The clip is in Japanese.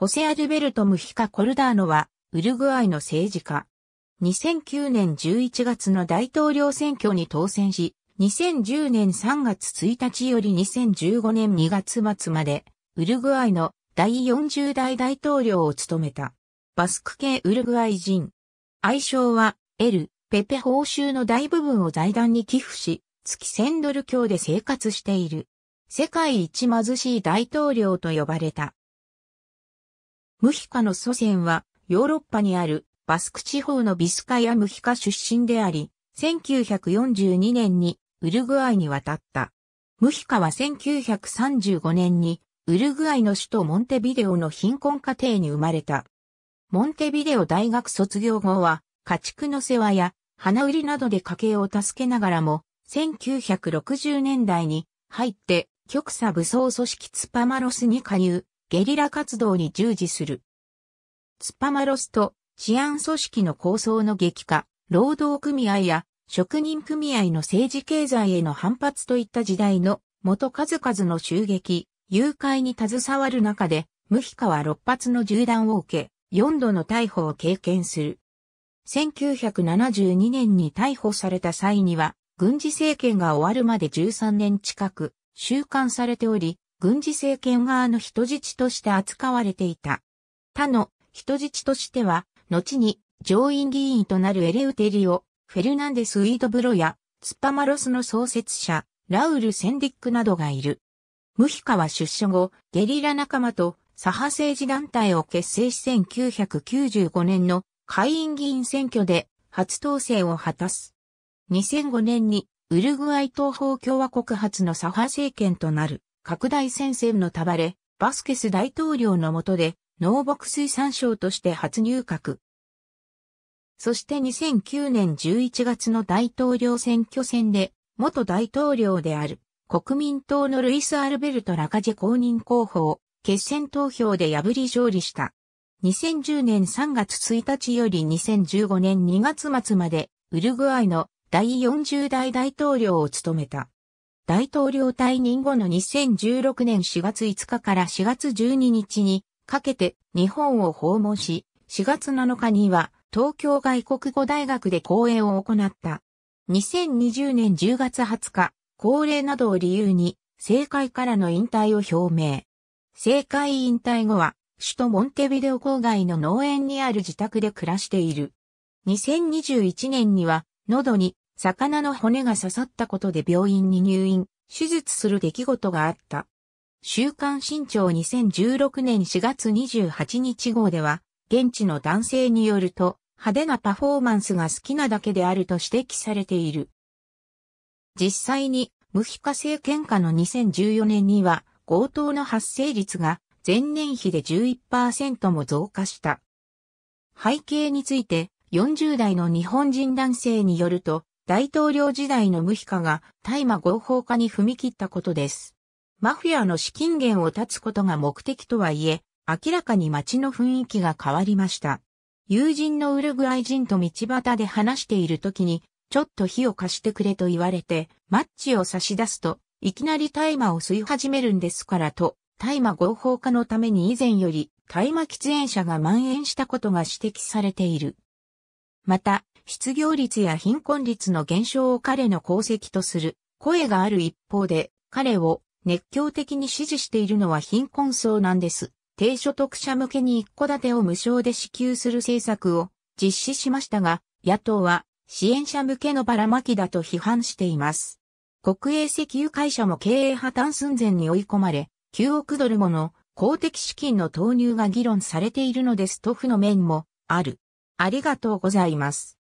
ホセアルベルト・ムヒカ・コルダーノは、ウルグアイの政治家。2009年11月の大統領選挙に当選し、2010年3月1日より2015年2月末まで、ウルグアイの第40代大統領を務めた。バスク系ウルグアイ人。愛称は、エル、ペペ報酬の大部分を財団に寄付し、月1000ドル強で生活している。世界一貧しい大統領と呼ばれた。ムヒカの祖先はヨーロッパにあるバスク地方のビスカヤ・ムヒカ出身であり、1942年にウルグアイに渡った。ムヒカは1935年にウルグアイの首都モンテビデオの貧困家庭に生まれた。モンテビデオ大学卒業後は家畜の世話や花売りなどで家計を助けながらも、1960年代に入って極左武装組織ツパマロスに加入、ゲリラ活動に従事する。スパマロスと治安組織の構想の激化、労働組合や職人組合の政治経済への反発といった時代の元数々の襲撃、誘拐に携わる中で、ムヒカは6発の銃弾を受け、4度の逮捕を経験する。1972年に逮捕された際には、軍事政権が終わるまで13年近く収監されており、軍事政権側の人質として扱われていた。他の人質としては、後に上院議員となるエレウテリオ、フェルナンデス・ウィードブロや、ツッパマロスの創設者、ラウル・センディックなどがいる。ムヒカは出所後、ゲリラ仲間と左派政治団体を結成し1995年の会員議員選挙で初当選を果たす。2005年にウルグアイ東方共和国発の左派政権となる。拡大戦線の束れ、バスケス大統領の下で農牧水産省として初入閣。そして2009年11月の大統領選挙戦で、元大統領である国民党のルイス・アルベルト・ラカジェ公認候補を決選投票で破り勝利した。2010年3月1日より2015年2月末までウルグアイの第40代大統領を務めた。大統領退任後の2016年4月5日から4月12日にかけて日本を訪問し、4月7日には東京外国語大学で講演を行った。2020年10月20日、高齢などを理由に政界からの引退を表明。政界引退後は首都モンテビデオ郊外の農園にある自宅で暮らしている。2021年には喉に魚の骨が刺さったことで病院に入院、手術する出来事があった。週刊新潮2016年4月28日号では、現地の男性によると、派手なパフォーマンスが好きなだけであると指摘されている。実際に、無皮化政権下の2014年には、強盗の発生率が前年比で11%も増加した。背景について、40代の日本人男性によると、大統領時代のムヒカが大麻合法化に踏み切ったことです。マフィアの資金源を断つことが目的とはいえ、明らかに街の雰囲気が変わりました。友人のウルグアイ人と道端で話している時に、ちょっと火を貸してくれと言われて、マッチを差し出すと、いきなり大麻を吸い始めるんですからと、大麻合法化のために以前より大麻喫煙者が蔓延したことが指摘されている。また、失業率や貧困率の減少を彼の功績とする声がある一方で、彼を熱狂的に支持しているのは貧困層なんです。低所得者向けに一戸建てを無償で支給する政策を実施しましたが、野党は支援者向けのばらまきだと批判しています。国営石油会社も経営破綻寸前に追い込まれ、9億ドルもの公的資金の投入が議論されているのですと負の面もある。ありがとうございます。